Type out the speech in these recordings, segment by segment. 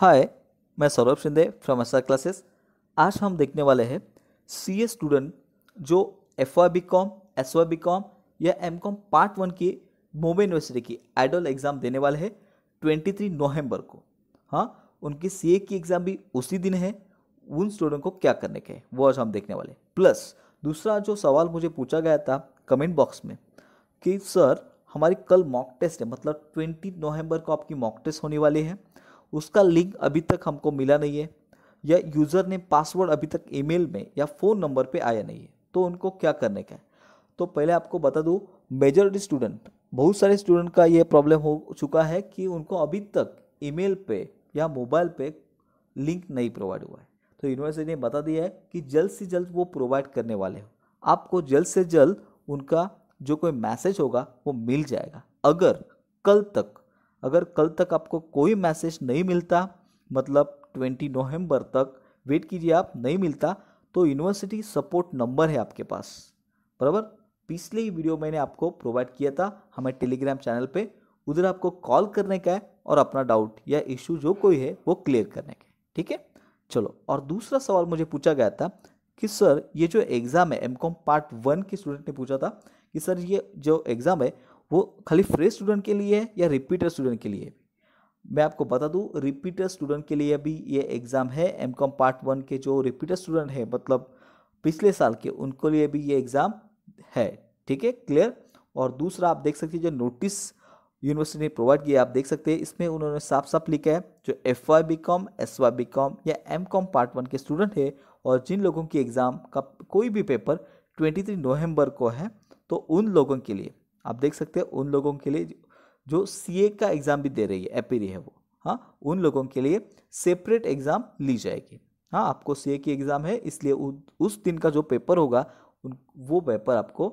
हाय मैं Saurabh Shinde from SR classes आज हम देखने वाले हैं सी ए स्टूडेंट जो F Y B com S Y B com या एम कॉम पार्ट वन की मुंबई यूनिवर्सिटी की आइडल एग्ज़ाम देने वाले हैं ट्वेंटी थ्री नवम्बर को हाँ उनकी सी ए की एग्ज़ाम भी उसी दिन है उन स्टूडेंट को क्या करने के वो आज हम देखने वाले प्लस दूसरा जो सवाल मुझे पूछा गया था कमेंट बॉक्स में कि सर हमारी कल मॉक टेस्ट है मतलब ट्वेंटी नवंबर को आपकी मॉक टेस्ट होने वाली है उसका लिंक अभी तक हमको मिला नहीं है या यूज़र ने पासवर्ड अभी तक ईमेल में या फ़ोन नंबर पे आया नहीं है तो उनको क्या करने का है तो पहले आपको बता दूँ मेजोरिटी स्टूडेंट बहुत सारे स्टूडेंट का ये प्रॉब्लम हो चुका है कि उनको अभी तक ईमेल पे या मोबाइल पे लिंक नहीं प्रोवाइड हुआ है तो यूनिवर्सिटी ने बता दिया है कि जल्द से जल्द वो प्रोवाइड करने वाले हो आपको जल्द से जल्द उनका जो कोई मैसेज होगा वो मिल जाएगा अगर कल तक अगर कल तक आपको कोई मैसेज नहीं मिलता मतलब ट्वेंटी नवंबर तक वेट कीजिए आप नहीं मिलता तो यूनिवर्सिटी सपोर्ट नंबर है आपके पास बराबर पिछले ही वीडियो मैंने आपको प्रोवाइड किया था हमारे टेलीग्राम चैनल पे उधर आपको कॉल करने का है और अपना डाउट या इश्यू जो कोई है वो क्लियर करने का है ठीक है चलो और दूसरा सवाल मुझे पूछा गया था कि सर ये जो एग्ज़ाम है एम कॉम पार्ट वन के स्टूडेंट ने पूछा था कि सर ये जो एग्ज़ाम है वो खाली फ्रेश स्टूडेंट के लिए है या रिपीटर स्टूडेंट के लिए मैं आपको बता दूं रिपीटर स्टूडेंट के लिए भी ये एग्ज़ाम है एम कॉम पार्ट वन के जो रिपीटर स्टूडेंट है मतलब पिछले साल के उनको लिए भी ये एग्ज़ाम है ठीक है क्लियर और दूसरा आप देख सकते हैं जो नोटिस यूनिवर्सिटी ने प्रोवाइड किया आप देख सकते हैं इसमें उन्होंने साफ साफ लिखा है जो F Y B com S Y B com या एम कॉम पार्ट वन के स्टूडेंट है और जिन लोगों की एग्ज़ाम का कोई भी पेपर ट्वेंटी थ्री नवंबर को है तो उन लोगों के लिए आप देख सकते हैं उन लोगों के लिए जो सी का एग्ज़ाम भी दे रही है एपीरी है वो हाँ उन लोगों के लिए सेपरेट एग्ज़ाम ली जाएगी हाँ आपको सी की एग्ज़ाम है इसलिए उस दिन का जो पेपर होगा उन वो पेपर आपको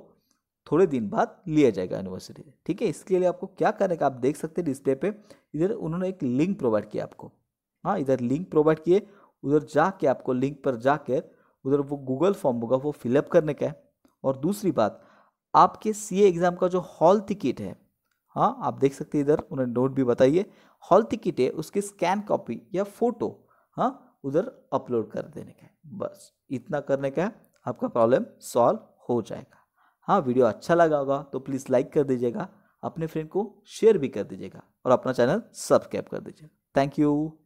थोड़े दिन बाद लिया जाएगा यूनिवर्सिटी से ठीक है इसके लिए आपको क्या करने का आप देख सकते हैं डिस्प्ले पे इधर उन्होंने एक लिंक प्रोवाइड किया आपको हाँ इधर लिंक प्रोवाइड किए उधर जाके आपको लिंक पर जाकर उधर वो गूगल फॉर्म होगा वो फिलअप करने का है और दूसरी बात आपके सीए एग्ज़ाम का जो हॉल टिकट है हाँ आप देख सकते हैं इधर उन्हें नोट भी बताइए हॉल टिकट है उसकी स्कैन कॉपी या फोटो हाँ उधर अपलोड कर देने का है बस इतना करने का है आपका प्रॉब्लम सॉल्व हो जाएगा हाँ वीडियो अच्छा लगा होगा तो प्लीज़ लाइक कर दीजिएगा अपने फ्रेंड को शेयर भी कर दीजिएगा और अपना चैनल सब्सक्राइब कर दीजिएगा थैंक यू